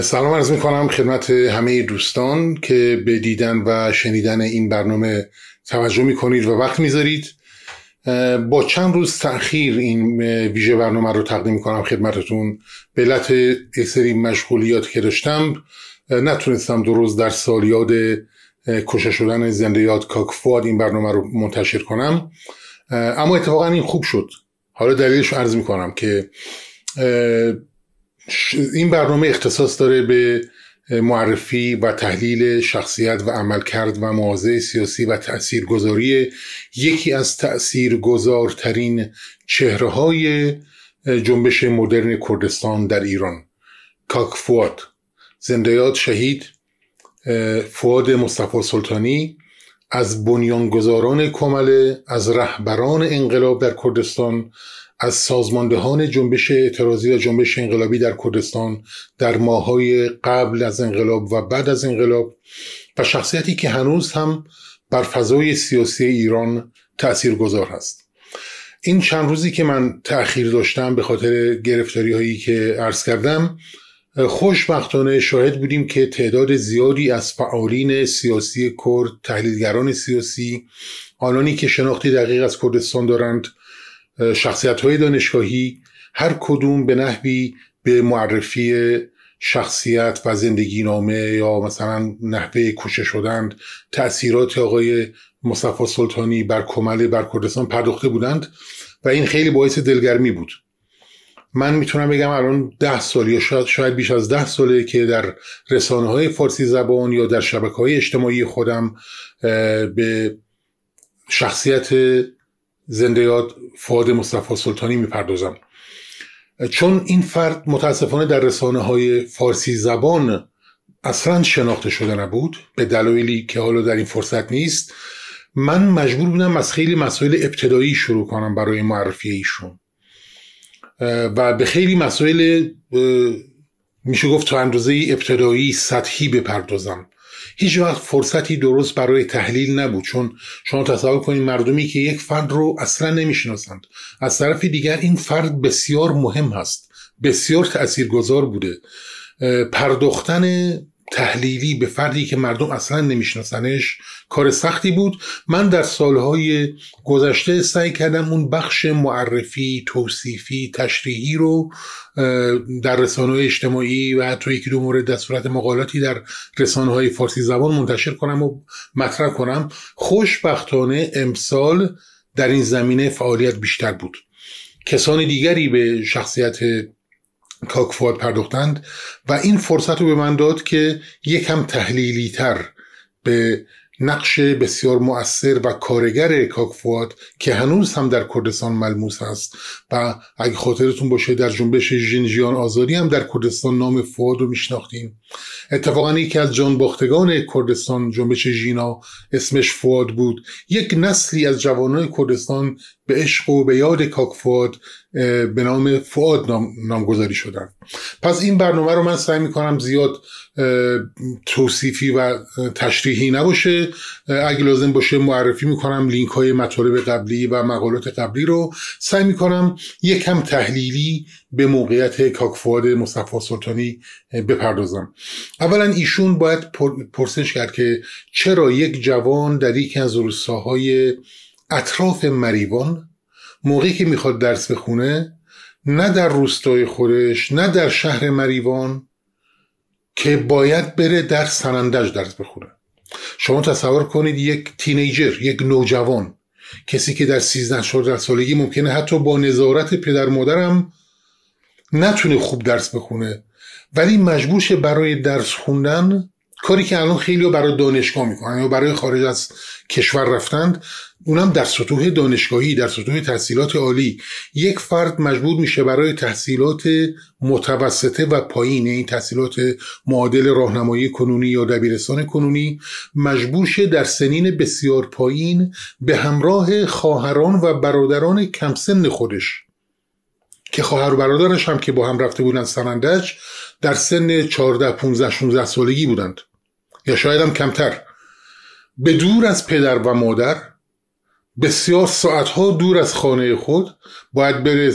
بله، سلام عرض میکنم خدمت همه دوستان که به دیدن و شنیدن این برنامه توجه میکنید و وقت میذارید با چند روز تاخیر این ویژه برنامه رو تقدیم میکنم خدمتتون به علت یک سری مشغولیات که داشتم نتونستم روز در سالیاد کشش شدن زنده یاد کاکفواد این برنامه رو منتشر کنم اما اتفاقا این خوب شد حالا دلیلش عرض میکنم که این برنامه اختصاص داره به معرفی و تحلیل شخصیت و عملکرد و مواضع سیاسی و تاثیرگذاری یکی از تاثیرگذارترین چهره های جنبش مدرن کردستان در ایران کاک فواد زندیات شهید فواد مصطفی سلطانی از بنیانگذاران کمله از رهبران انقلاب در کردستان از سازماندهان جنبش اعتراضی و جنبش انقلابی در کردستان در ماهای قبل از انقلاب و بعد از انقلاب و شخصیتی که هنوز هم بر فضای سیاسی ایران تأثیر گذار هست این چند روزی که من تأخیر داشتم به خاطر گرفتاری هایی که عرض کردم خوشبختانه شاهد بودیم که تعداد زیادی از فعالین سیاسی کرد تحلیلگران سیاسی آنانی که شناختی دقیق از کردستان دارند شخصیت های دانشگاهی هر کدوم به نحوی به معرفی شخصیت و زندگی نامه یا مثلا نحوه کشه شدند تأثیرات آقای مصطفی سلطانی بر کمله بر کردستان پرداخته بودند و این خیلی باعث دلگرمی بود من میتونم بگم الان ده سال یا شاید, شاید بیش از ده ساله که در رسانه های فارسی زبان یا در شبکه های اجتماعی خودم به شخصیت زنده یاد فعاد مصطفی سلطانی میپردازم چون این فرد متاسفانه در رسانه های فارسی زبان اصلا شناخته شده نبود به دلایلی که حالا در این فرصت نیست من مجبور بودم از خیلی مسائل ابتدایی شروع کنم برای معرفی ایشون و به خیلی مسائل میشه گفت تا اندازه ابتدایی سطحی بپردازم هیچ وقت فرصتی درست برای تحلیل نبود چون شما تصور کنید مردمی که یک فرد رو اصلا نمیشناسند از طرف دیگر این فرد بسیار مهم هست بسیار تاثیرگذار بوده پرداختن تحلیلی به فردی که مردم اصلا نمیشناسنش کار سختی بود من در سالهای گذشته سعی کردم اون بخش معرفی توصیفی تشریحی رو در رسانه اجتماعی و حتی یکی دو مورد در صورت مقالاتی در رسانه های فارسی زبان منتشر کنم و مطرح کنم خوشبختانه امسال در این زمینه فعالیت بیشتر بود کسان دیگری به شخصیت کاکفواد پرداختند و این فرصت رو به من داد که یکم تحلیلی تر به نقش بسیار مؤثر و کارگر کاکفواد که هنوز هم در کردستان ملموس است و اگه خاطرتون باشه در جنبش جینجیان آزادی هم در کردستان نام فواد رو میشناختیم اتفاقا یکی از جان باختگان کردستان جنبش جینا اسمش فواد بود یک نسلی از جوانان کردستان به عشق و به یاد کاکفواد به نام فواد نامگذاری شدن پس این برنامه رو من سعی میکنم زیاد توصیفی و تشریحی نباشه اگه لازم باشه معرفی میکنم لینک های مطالب قبلی و مقالات قبلی رو سعی میکنم یکم تحلیلی به موقعیت کاکفواد مصطفی سلطانی بپردازم اولا ایشون باید پرسش کرد که چرا یک جوان در یکی از روستاهای اطراف مریوان موقعی که میخواد درس بخونه نه در روستای خورش، نه در شهر مریوان که باید بره در سنندج درس بخونه شما تصور کنید یک تینیجر یک نوجوان کسی که در 13 14 سالگی ممکنه حتی با نظارت پدر مادرم نتونه خوب درس بخونه ولی مجبورشه برای درس خوندن کاری که الان خیلی برای دانشگاه میکنن یا برای خارج از کشور رفتند اونم در سطوح دانشگاهی در سطوح تحصیلات عالی یک فرد مجبور میشه برای تحصیلات متوسطه و پایین این یعنی تحصیلات معادل راهنمایی کنونی یا دبیرستان کنونی مجبور شه در سنین بسیار پایین به همراه خواهران و برادران کمسن خودش که خواهر و برادرش هم که با هم رفته بودند سنندج در سن 14 15 16 سالگی بودند یا شاید هم کمتر به دور از پدر و مادر بسیار ساعتها دور از خانه خود باید بره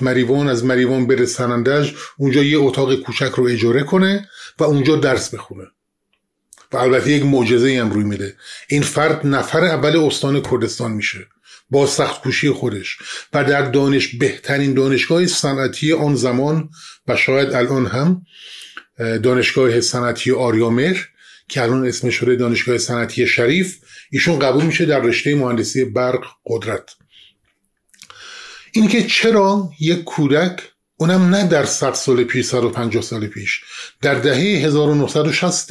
مریوان از مریوان بره سنندج اونجا یه اتاق کوچک رو اجاره کنه و اونجا درس بخونه و البته یک معجزه هم روی میده این فرد نفر اول استان کردستان میشه با سخت کوشی خودش و در دانش بهترین دانشگاه صنعتی آن زمان و شاید الان هم دانشگاه صنعتی آریامر که الان اسم شده دانشگاه صنعتی شریف ایشون قبول میشه در رشته مهندسی برق قدرت اینکه چرا یک کودک اونم نه در 100 سال پیش 150 سال پیش در دهه 1960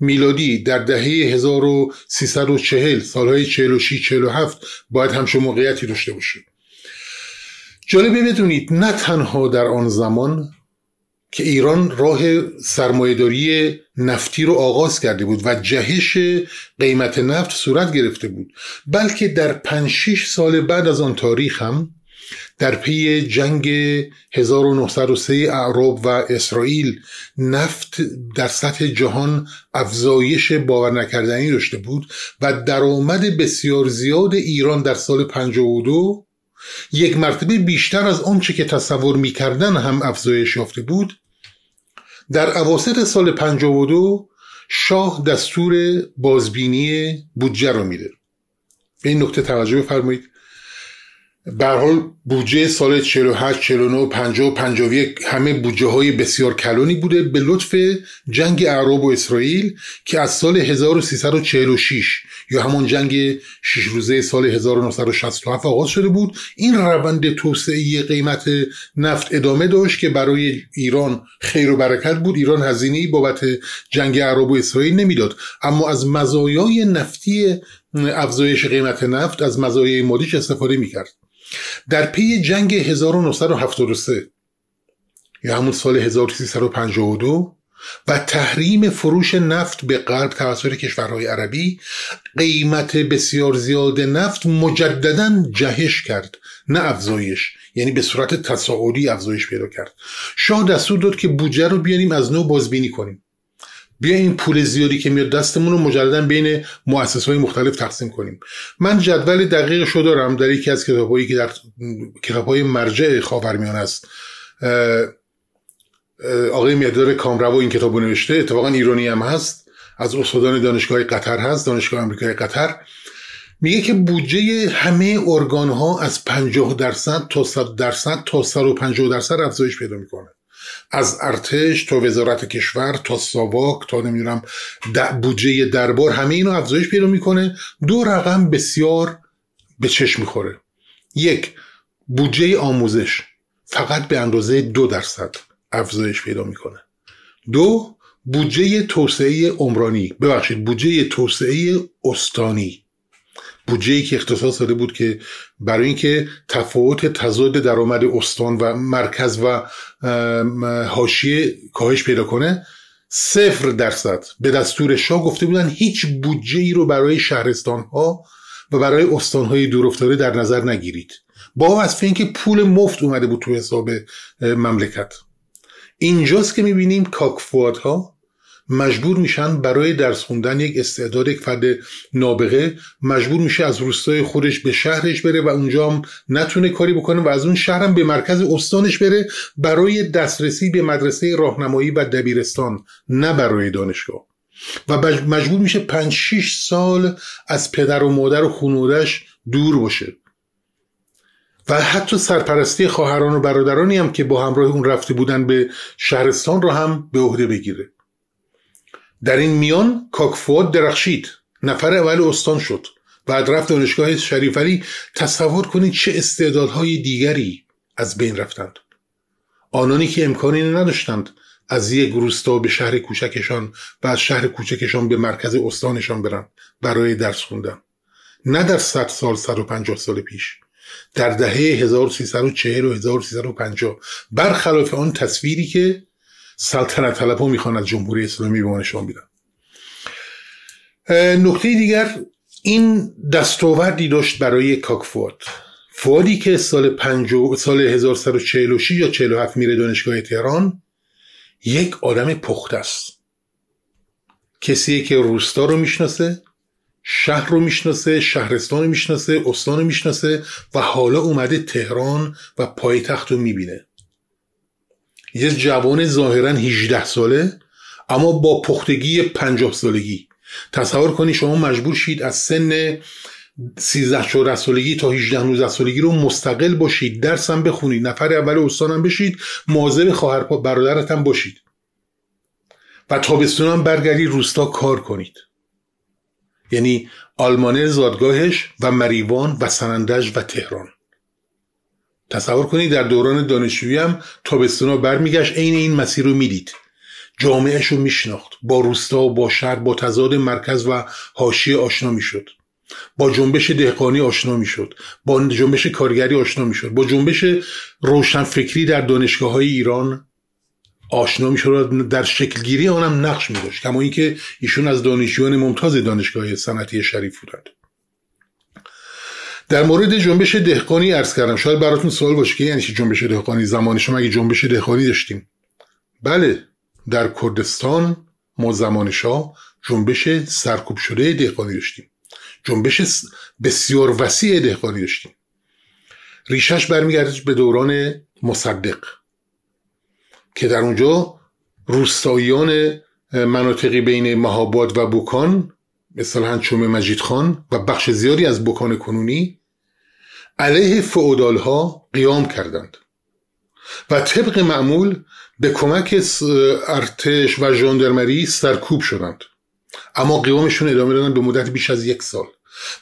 میلادی در دهه 1340 سالهای 46 47 باید همچون موقعیتی داشته باشه جالبه بدونید نه تنها در آن زمان که ایران راه سرمایهداری نفتی رو آغاز کرده بود و جهش قیمت نفت صورت گرفته بود بلکه در 5 6 سال بعد از آن تاریخ هم در پی جنگ 1903 اعراب و اسرائیل نفت در سطح جهان افزایش باور نکردنی داشته بود و درآمد بسیار زیاد ایران در سال 52 یک مرتبه بیشتر از آنچه که تصور میکردن هم افزایش یافته بود در اواسط سال 52 شاه دستور بازبینی بودجه رو میده به این نکته توجه بفرمایید به حال بودجه سال 48 49 50 51 همه بودجه های بسیار کلانی بوده به لطف جنگ اعراب و اسرائیل که از سال 1346 یا همون جنگ 6 روزه سال 1967 آغاز شده بود این روند توسعه قیمت نفت ادامه داشت که برای ایران خیر و برکت بود ایران هزینه بابت جنگ اعراب و اسرائیل نمیداد اما از مزایای نفتی افزایش قیمت نفت از مزایای مادیش استفاده میکرد در پی جنگ 1973 یا همون سال 1352 و تحریم فروش نفت به غرب توسط کشورهای عربی قیمت بسیار زیاد نفت مجددا جهش کرد نه افزایش یعنی به صورت تصاعدی افزایش پیدا کرد شاه دستور داد که بودجه رو بیاریم از نو بازبینی کنیم بیا این پول زیادی که میاد دستمون رو مجددا بین مؤسسه های مختلف تقسیم کنیم من جدول دقیق رو دارم در یکی از کتابهایی که در کتاب های مرجع خاورمیانه است آقای مقدار کامروا این کتاب نوشته اتفاقا ایرانی هم هست از استادان دانشگاه قطر هست دانشگاه آمریکای قطر میگه که بودجه همه ارگان ها از 50 درصد تا 100 درصد تا 150 درصد افزایش پیدا میکنه از ارتش تا وزارت کشور تا ساواک تا نمیدونم بودجه دربار همه اینو افزایش پیدا میکنه دو رقم بسیار به چشم میخوره یک بودجه آموزش فقط به اندازه دو درصد افزایش پیدا میکنه دو بودجه توسعه عمرانی ببخشید بودجه توسعه استانی بودجه ای که اختصاص داده بود که برای اینکه تفاوت تضاد درآمد استان و مرکز و حاشیه کاهش پیدا کنه صفر درصد به دستور شاه گفته بودن هیچ بودجه ای رو برای شهرستان ها و برای استان های در نظر نگیرید با از اینکه پول مفت اومده بود تو حساب مملکت اینجاست که میبینیم کاکفوات ها مجبور میشن برای درس خوندن یک استعداد یک فرد نابغه مجبور میشه از روستای خودش به شهرش بره و اونجا هم نتونه کاری بکنه و از اون شهرم به مرکز استانش بره برای دسترسی به مدرسه راهنمایی و دبیرستان نه برای دانشگاه و مجبور میشه پنج شیش سال از پدر و مادر و خونودش دور باشه و حتی سرپرستی خواهران و برادرانی هم که با همراه اون رفته بودن به شهرستان رو هم به عهده بگیره در این میان کاکفواد درخشید نفر اول استان شد بعد رفت دانشگاه شریفری تصور کنید چه استعدادهای دیگری از بین رفتند آنانی که امکانی نداشتند از یک روستا به شهر کوچکشان و از شهر کوچکشان به مرکز استانشان برند برای درس خوندن نه در 100 سال 150 سال پیش در دهه 1340 و 1350 برخلاف آن تصویری که سلطنت ها میخوان از جمهوری اسلامی به ما نشان بیدن نکته دیگر این دستاوردی داشت برای کاکفورد فوادی که سال, پنجو، سال 1146 یا 47 میره دانشگاه تهران یک آدم پخته است کسی که روستا رو میشناسه شهر رو میشناسه شهرستان رو میشناسه استان رو میشناسه و حالا اومده تهران و پایتخت رو میبینه یه جوان ظاهرا 18 ساله اما با پختگی 50 سالگی تصور کنی شما مجبور شید از سن 13 14 سالگی تا 18 19 سالگی رو مستقل باشید درس هم بخونید نفر اول استان هم بشید مواظب خواهر برادرتم باشید و هم برگردی روستا کار کنید یعنی آلمانه زادگاهش و مریوان و سنندج و تهران تصور کنید در دوران دانشجویی هم تابستونا برمیگشت عین این مسیر رو میدید جامعهش رو میشناخت با روستا و با شهر با تضاد مرکز و حاشیه آشنا میشد با جنبش دهقانی آشنا میشد با جنبش کارگری آشنا میشد با جنبش روشنفکری در دانشگاه های ایران آشنا میشد در شکلگیری آنم نقش میداشت کما اینکه ایشون از دانشجویان ممتاز دانشگاه صنعتی شریف بودند در مورد جنبش دهقانی عرض کردم شاید براتون سوال باشه که یعنی جنبش دهقانی زمانش شما اگه جنبش دهقانی داشتیم بله در کردستان ما زمان شاه جنبش سرکوب شده دهقانی داشتیم جنبش بسیار وسیع دهقانی داشتیم ریشش برمیگرده به دوران مصدق که در اونجا روستاییان مناطقی بین مهاباد و بوکان مثلا چوم مجید خان و بخش زیادی از بکان کنونی علیه فعودال ها قیام کردند و طبق معمول به کمک ارتش و جاندرمری سرکوب شدند اما قیامشون ادامه دادن به مدت بیش از یک سال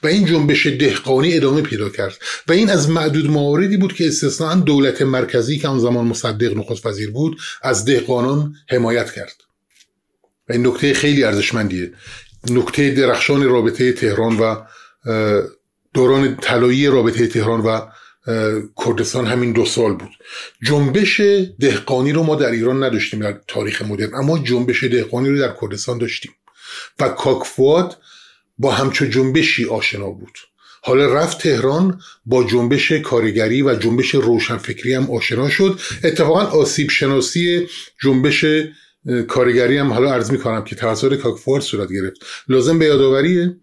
و این جنبش دهقانی ادامه پیدا کرد و این از معدود مواردی بود که استثناا دولت مرکزی که آن زمان مصدق نخست وزیر بود از دهقانان حمایت کرد و این نکته خیلی ارزشمندیه نکته درخشان رابطه تهران و دوران طلایی رابطه تهران و کردستان همین دو سال بود جنبش دهقانی رو ما در ایران نداشتیم در تاریخ مدرن اما جنبش دهقانی رو در کردستان داشتیم و کاکفواد با همچو جنبشی آشنا بود حالا رفت تهران با جنبش کارگری و جنبش روشنفکری هم آشنا شد اتفاقا آسیب شناسی جنبش کارگری هم حالا عرض میکنم که توسط کاکفورد صورت گرفت لازم به یادآوریه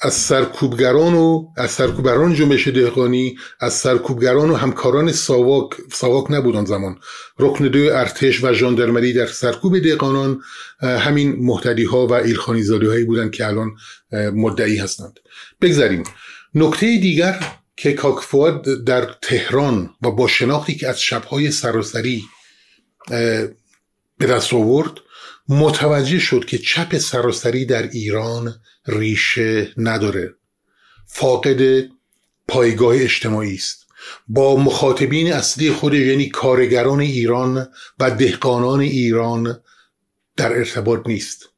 از سرکوبگران و از سرکوبگران جنبش دهقانی از سرکوبگران و همکاران ساواک ساواک نبود زمان رکن دو ارتش و ژاندارمری در سرکوب دهقانان همین مهتدی ها و ایلخانی زاده هایی بودند که الان مدعی هستند بگذاریم نکته دیگر که کاکفواد در تهران و با شناختی که از شبهای سراسری به دست آورد متوجه شد که چپ سراسری در ایران ریشه نداره فاقد پایگاه اجتماعی است با مخاطبین اصلی خود یعنی کارگران ایران و دهقانان ایران در ارتباط نیست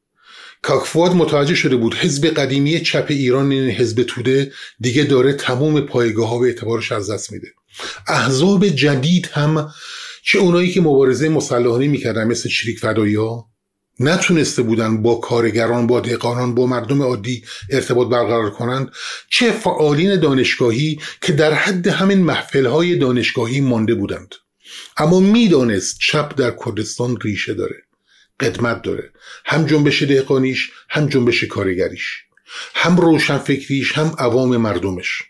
کاکفواد متوجه شده بود حزب قدیمی چپ ایران این حزب توده دیگه داره تمام پایگاه ها به اعتبارش از دست میده احزاب جدید هم چه اونایی که مبارزه مسلحانه میکردن مثل چریک فدایی ها نتونسته بودن با کارگران با دهقانان با مردم عادی ارتباط برقرار کنند چه فعالین دانشگاهی که در حد همین های دانشگاهی مانده بودند اما میدانست چپ در کردستان ریشه داره قدمت داره هم جنبش دهقانیش هم جنبش کارگریش هم روشنفکریش هم عوام مردمش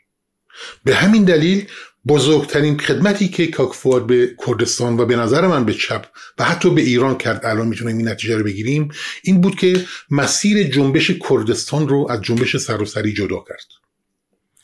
به همین دلیل بزرگترین خدمتی که کاکفورد به کردستان و به نظر من به چپ و حتی به ایران کرد الان میتونیم این نتیجه رو بگیریم این بود که مسیر جنبش کردستان رو از جنبش سراسری جدا کرد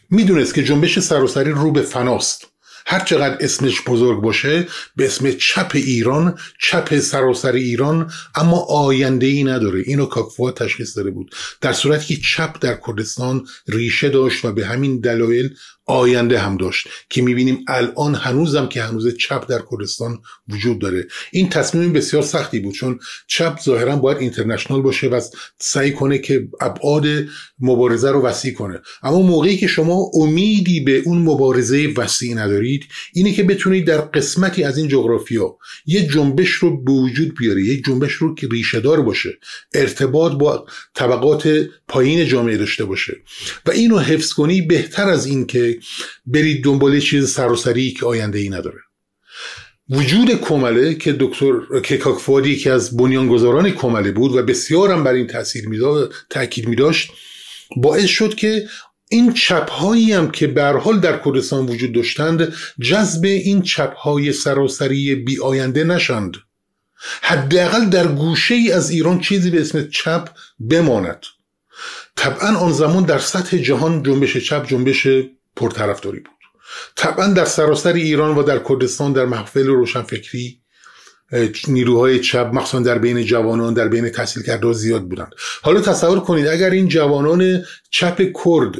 میدونست که جنبش سراسری رو به فناست هر چقدر اسمش بزرگ باشه به اسم چپ ایران چپ سراسر ایران اما آینده ای نداره اینو کاکفوا تشخیص داده بود در صورتی که چپ در کردستان ریشه داشت و به همین دلایل آینده هم داشت که میبینیم الان هنوزم که هنوز چپ در کردستان وجود داره این تصمیم بسیار سختی بود چون چپ ظاهرا باید اینترنشنال باشه و سعی کنه که ابعاد مبارزه رو وسیع کنه اما موقعی که شما امیدی به اون مبارزه وسیع ندارید اینه که بتونید در قسمتی از این جغرافیا یه جنبش رو به وجود بیاری یه جنبش رو که دار باشه ارتباط با طبقات پایین جامعه داشته باشه و اینو حفظ کنی بهتر از اینکه برید دنبال چیز سراسری که آینده ای نداره وجود کمله که دکتر کاکفادی که از بنیانگذاران کمله بود و بسیارم بر این تاثیر می تاکید می داشت باعث شد که این چپ هایی هم که به حال در کردستان وجود داشتند جذب این چپ های سراسری بی آینده نشند حداقل در گوشه ای از ایران چیزی به اسم چپ بماند طبعا آن زمان در سطح جهان جنبش چپ جنبش پرطرفداری بود طبعا در سراسر ایران و در کردستان در محفل روشنفکری نیروهای چپ مخصوصا در بین جوانان در بین تحصیل کرده زیاد بودند حالا تصور کنید اگر این جوانان چپ کرد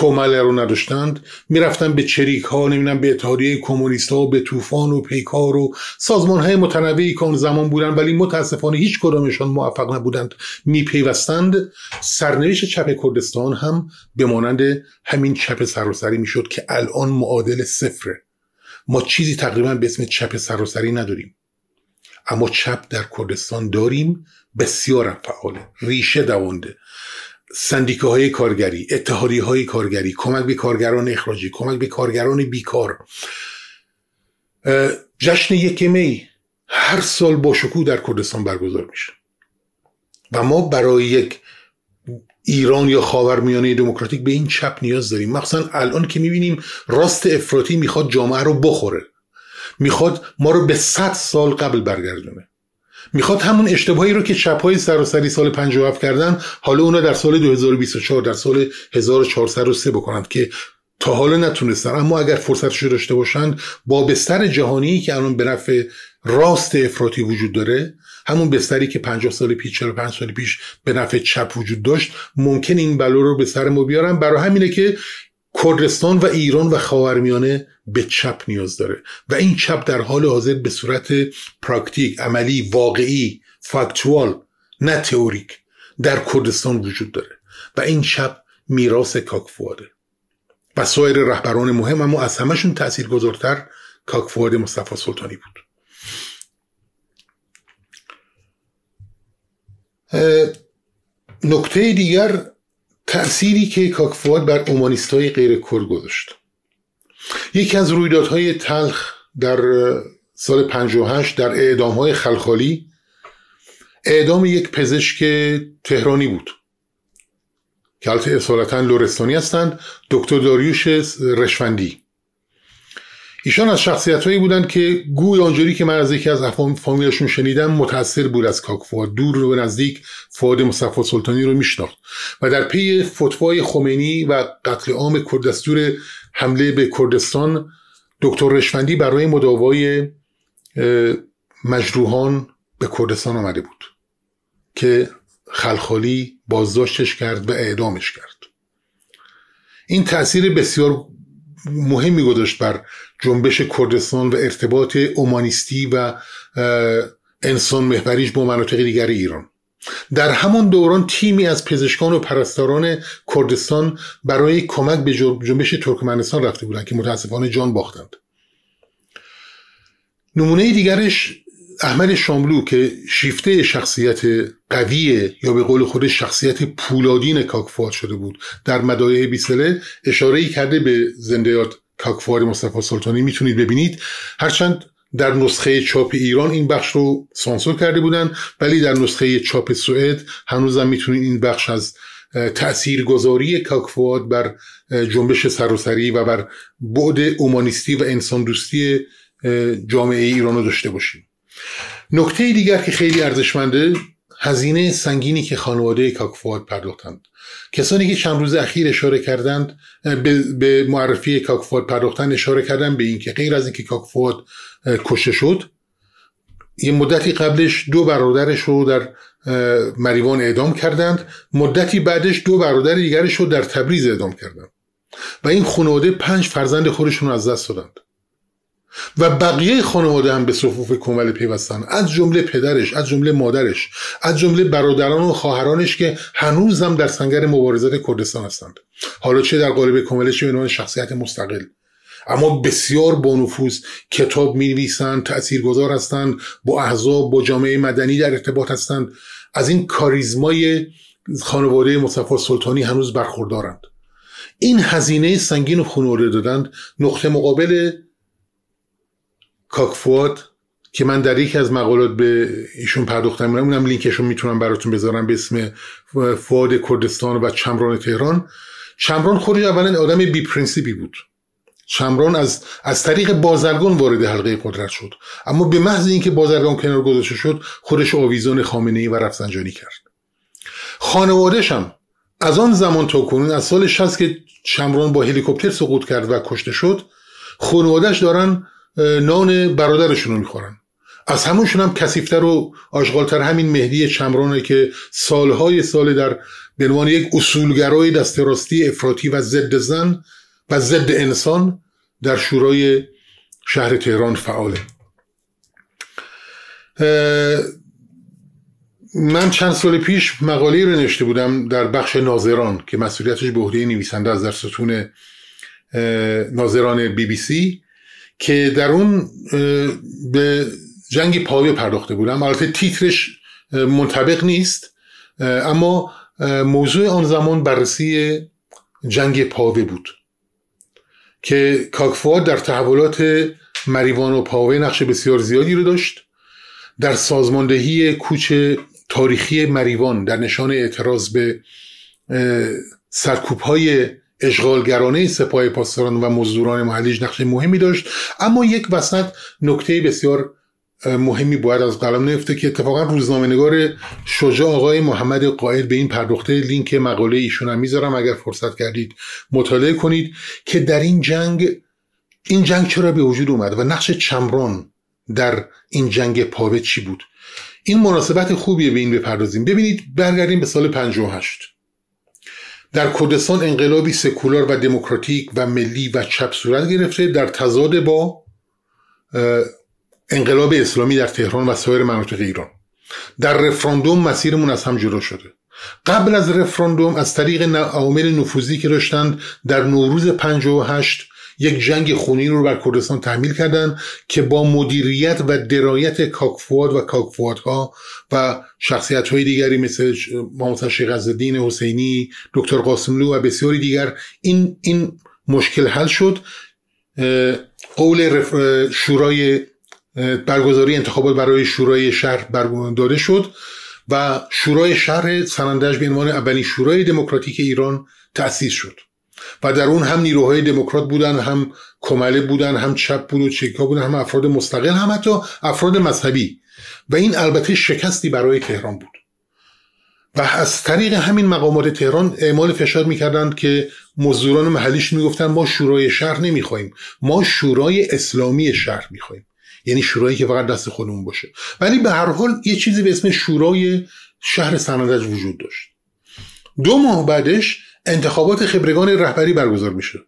کمله رو نداشتند میرفتن به چریک ها نمیدونم به اتحادیه کمونیست ها به طوفان و پیکار و سازمان های متنوعی که آن زمان بودند ولی متاسفانه هیچ کدامشان موفق نبودند میپیوستند سرنوشت چپ کردستان هم به مانند همین چپ سراسری میشد که الان معادل صفره ما چیزی تقریبا به اسم چپ سراسری نداریم اما چپ در کردستان داریم بسیار فعاله ریشه دوانده های کارگری اتحادی های کارگری کمک به کارگران اخراجی کمک به کارگران بیکار جشن یک می هر سال با شکوه در کردستان برگزار میشه و ما برای یک ایران یا خاورمیانه دموکراتیک به این چپ نیاز داریم مخصوصا الان که میبینیم راست افراطی میخواد جامعه رو بخوره میخواد ما رو به صد سال قبل برگردونه میخواد همون اشتباهی رو که و سراسری سال 57 کردن حالا اونا در سال 2024 در سال 1403 بکنند که تا حالا نتونستن اما اگر فرصتش رو داشته باشند با بستر جهانی که الان به نفع راست افراطی وجود داره همون بستری که 50 سال پیش 45 سال پیش به نفع چپ وجود داشت ممکن این بلا رو به سر ما بیارن برای همینه که کردستان و ایران و خاورمیانه به چپ نیاز داره و این چپ در حال حاضر به صورت پراکتیک عملی واقعی فاکتوال نه تئوریک در کردستان وجود داره و این چپ میراث کاکفواده و سایر رهبران مهم اما از همشون تاثیرگذارتر کاکفواد مصطفی سلطانی بود نکته دیگر تأثیری که کاکفواد بر اومانیستهای غیر کل گذاشت یکی از رویدادهای تلخ در سال 58 در های خلخالی اعدام یک پزشک تهرانی بود که البته اصالتا لورستانی هستند دکتر داریوش رشفندی ایشان از شخصیت هایی بودند که گوی آنجوری که من از یکی از فامیلشون شنیدم متاثر بود از فواد دور و نزدیک فواد مصفا سلطانی رو میشناخت و در پی فتوای خمینی و قتل عام کردستور حمله به کردستان دکتر رشوندی برای مداوای مجروحان به کردستان آمده بود که خلخالی بازداشتش کرد و اعدامش کرد این تاثیر بسیار مهمی گذاشت بر جنبش کردستان و ارتباط اومانیستی و انسان محوریش با مناطق دیگر ایران در همان دوران تیمی از پزشکان و پرستاران کردستان برای کمک به جنبش ترکمنستان رفته بودند که متاسفانه جان باختند نمونه دیگرش احمد شاملو که شیفته شخصیت قوی یا به قول خود شخصیت پولادین کاکفواد شده بود در مدایه بیسله اشاره کرده به زندیات کاکفوار مصطفی سلطانی میتونید ببینید هرچند در نسخه چاپ ایران این بخش رو سانسور کرده بودن ولی در نسخه چاپ سوئد هنوزم میتونید این بخش از تاثیرگذاری کاکفواد بر جنبش سراسری و بر بعد اومانیستی و انسان دوستی جامعه ایران رو داشته باشیم نکته دیگر که خیلی ارزشمنده هزینه سنگینی که خانواده کاکفواد پرداختند کسانی که چند روز اخیر اشاره کردند به معرفی کاکفواد پرداختند اشاره کردند به اینکه غیر از اینکه کاکفواد کشته شد یه مدتی قبلش دو برادرش رو در مریوان اعدام کردند مدتی بعدش دو برادر دیگرش رو در تبریز اعدام کردند و این خانواده پنج فرزند خودشون رو از دست دادند و بقیه خانواده هم به صفوف کمل پیوستن از جمله پدرش از جمله مادرش از جمله برادران و خواهرانش که هنوز هم در سنگر مبارزات کردستان هستند حالا چه در قالب چه به عنوان شخصیت مستقل اما بسیار با نفوذ کتاب می نویسند تاثیرگذار هستند با احزاب با جامعه مدنی در ارتباط هستند از این کاریزمای خانواده مصطفی سلطانی هنوز برخوردارند این هزینه سنگین و خونوره دادند نقطه مقابل کاکفوت که من در یکی از مقالات به ایشون پرداختم اونم لینکش رو میتونم براتون بذارم به اسم فواد کردستان و چمران تهران چمران خوری اولا آدم بی پرنسیبی بود چمران از, از طریق بازرگان وارد حلقه قدرت شد اما به محض اینکه بازرگان کنار گذاشته شد خودش آویزان خامنه ای و رفسنجانی کرد خانوادهش هم از آن زمان تا کنون از سال 60 که چمران با هلیکوپتر سقوط کرد و کشته شد خانوادهش دارن نان برادرشون رو میخورن از همونشون هم کسیفتر و آشغالتر همین مهدی چمرانه که سالهای سال در به عنوان یک اصولگرای دستراستی راستی افراطی و ضد زن و ضد انسان در شورای شهر تهران فعاله من چند سال پیش مقاله رو نوشته بودم در بخش ناظران که مسئولیتش به عهده نویسنده از در ستون ناظران بی بی سی که در اون به جنگ پاوه پرداخته بودم البته تیترش منطبق نیست اما موضوع آن زمان بررسی جنگ پاوه بود که کاکفواد در تحولات مریوان و پاوه نقش بسیار زیادی رو داشت در سازماندهی کوچ تاریخی مریوان در نشان اعتراض به سرکوب های اشغالگرانه سپاه پاسداران و مزدوران محلیش نقش مهمی داشت اما یک وسط نکته بسیار مهمی باید از قلم نیفته که اتفاقا روزنامه نگار شجاع آقای محمد قائل به این پرداخته لینک مقاله ایشون هم میذارم اگر فرصت کردید مطالعه کنید که در این جنگ این جنگ چرا به وجود اومد و نقش چمران در این جنگ پاوه چی بود این مناسبت خوبیه به این بپردازیم ببینید برگردیم به سال 58 در کردستان انقلابی سکولار و دموکراتیک و ملی و چپ صورت گرفته در تضاد با انقلاب اسلامی در تهران و سایر مناطق ایران در رفراندوم مسیرمون از هم جدا شده قبل از رفراندوم از طریق عوامل نفوذی که داشتند در نوروز 58 یک جنگ خونین رو بر کردستان تحمیل کردند که با مدیریت و درایت کاکفواد و کاکفوادها و شخصیت های دیگری مثل محمد شیخ حسینی دکتر قاسملو و بسیاری دیگر این این مشکل حل شد قول شورای برگزاری انتخابات برای شورای شهر داده شد و شورای شهر سنندج به عنوان اولین شورای دموکراتیک ایران تأسیس شد و در اون هم نیروهای دموکرات بودن هم کمله بودن هم چپ بود و چیکا بودن هم افراد مستقل هم حتی افراد مذهبی و این البته شکستی برای تهران بود و از طریق همین مقامات تهران اعمال فشار میکردند که مزدوران محلیش میگفتن ما شورای شهر نمیخوایم ما شورای اسلامی شهر میخوایم یعنی شورایی که فقط دست خودمون باشه ولی به هر حال یه چیزی به اسم شورای شهر سنندج وجود داشت دو ماه بعدش انتخابات خبرگان رهبری برگزار میشه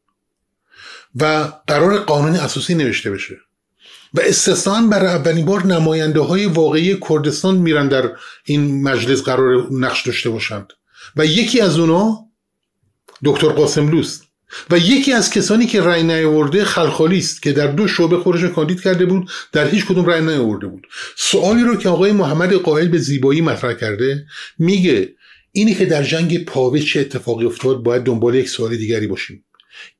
و قرار قانون اساسی نوشته بشه و استثنان برای اولین بار نماینده های واقعی کردستان میرن در این مجلس قرار نقش داشته باشند و یکی از اونا دکتر قاسملوست و یکی از کسانی که رأی نیاورده خلخالی است که در دو شعبه خودش کاندید کرده بود در هیچ کدوم رأی نیاورده بود سوالی رو که آقای محمد قائل به زیبایی مطرح کرده میگه اینی که در جنگ پاوه چه اتفاقی افتاد باید دنبال یک سوال دیگری باشیم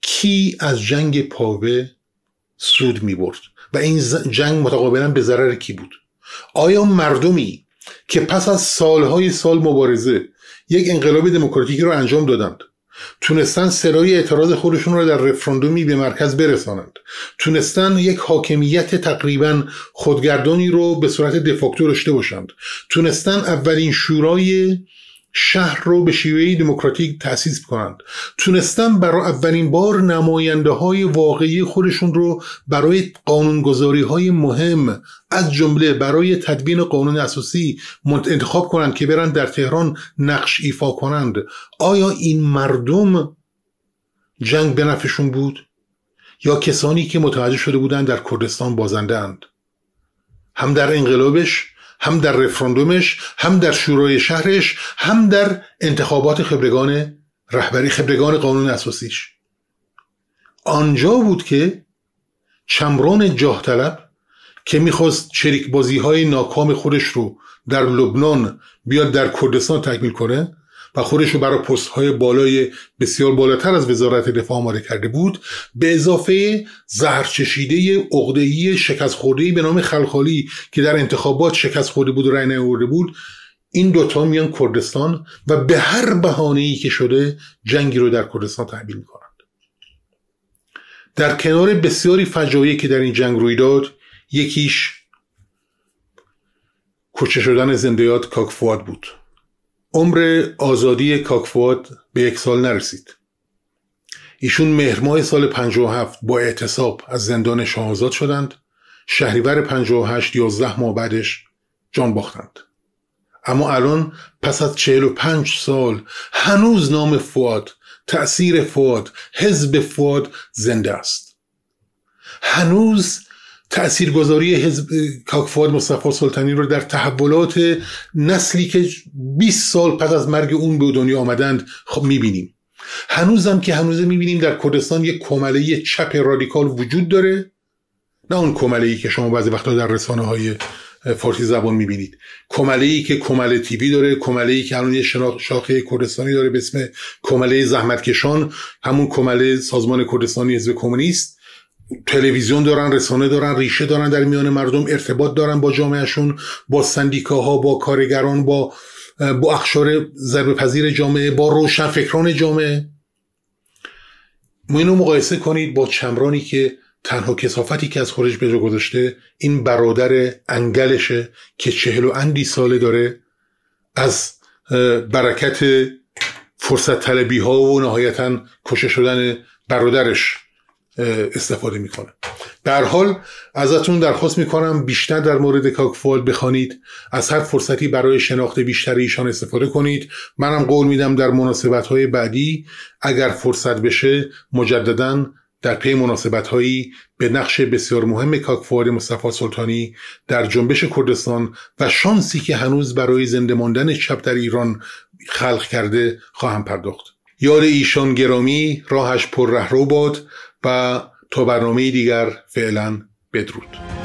کی از جنگ پاوه سود می برد و این جنگ متقابلا به ضرر کی بود آیا مردمی که پس از سالهای سال مبارزه یک انقلاب دموکراتیکی رو انجام دادند تونستن سرای اعتراض خودشون را در رفراندومی به مرکز برسانند تونستن یک حاکمیت تقریبا خودگردانی رو به صورت دفاکتور داشته باشند تونستن اولین شورای شهر رو به شیوهی دموکراتیک تأسیس کنند تونستن برای اولین بار نماینده های واقعی خودشون رو برای قانونگذاری های مهم از جمله برای تدوین قانون اساسی انتخاب کنند که برن در تهران نقش ایفا کنند آیا این مردم جنگ به نفعشون بود یا کسانی که متوجه شده بودند در کردستان بازنده اند هم در انقلابش هم در رفراندومش هم در شورای شهرش هم در انتخابات خبرگان رهبری خبرگان قانون اساسیش آنجا بود که چمران جاه طلب که میخواست شریک بازی های ناکام خودش رو در لبنان بیاد در کردستان تکمیل کنه و خودش رو برای های بالای بسیار بالاتر از وزارت دفاع آماده کرده بود به اضافه زهرچشیده عقده‌ای شکست خورده به نام خلخالی که در انتخابات شکست خورده بود و رأی نیاورده بود این دوتا میان کردستان و به هر بهانه ای که شده جنگی رو در کردستان تحمیل میکنند در کنار بسیاری فجایعی که در این جنگ روی داد یکیش کشته شدن زندیات کاکفواد بود عمر آزادی کاکفواد به یک سال نرسید ایشون مهرماه سال 57 با اعتصاب از زندان شاهزاد شدند شهریور 58 11 ماه بعدش جان باختند اما الان پس از 45 سال هنوز نام فواد تأثیر فواد حزب فواد زنده است هنوز تاثیرگذاری حزب کاکفواد مصطفی سلطانی رو در تحولات نسلی که 20 سال پس از مرگ اون به دنیا آمدند خب میبینیم هنوزم که هنوزه میبینیم در کردستان یک کمله چپ رادیکال وجود داره نه اون کمله ای که شما بعضی وقتا در رسانه های فارسی زبان میبینید کمله ای که کمله تیوی داره کمله ای که الان یه شاخه کردستانی داره به اسم کمله زحمتکشان همون کمله سازمان کردستانی حزب کمونیست تلویزیون دارن رسانه دارن ریشه دارن در میان مردم ارتباط دارن با جامعهشون با سندیکاها با کارگران با با اخشار ضربه پذیر جامعه با روشن فکران جامعه ما اینو مقایسه کنید با چمرانی که تنها کسافتی که از خورش به جا گذاشته این برادر انگلشه که چهل و اندی ساله داره از برکت فرصت طلبی ها و نهایتا کشه شدن برادرش استفاده میکنه در حال ازتون درخواست میکنم بیشتر در مورد کاکفالد بخوانید از هر فرصتی برای شناخت بیشتر ایشان استفاده کنید منم قول میدم در مناسبت های بعدی اگر فرصت بشه مجددا در پی مناسبت هایی به نقش بسیار مهم کاکفوار مصطفی سلطانی در جنبش کردستان و شانسی که هنوز برای زنده ماندن چپ در ایران خلق کرده خواهم پرداخت یاد ایشان گرامی راهش پر رهرو باد و تا برنامه دیگر فعلا بدرود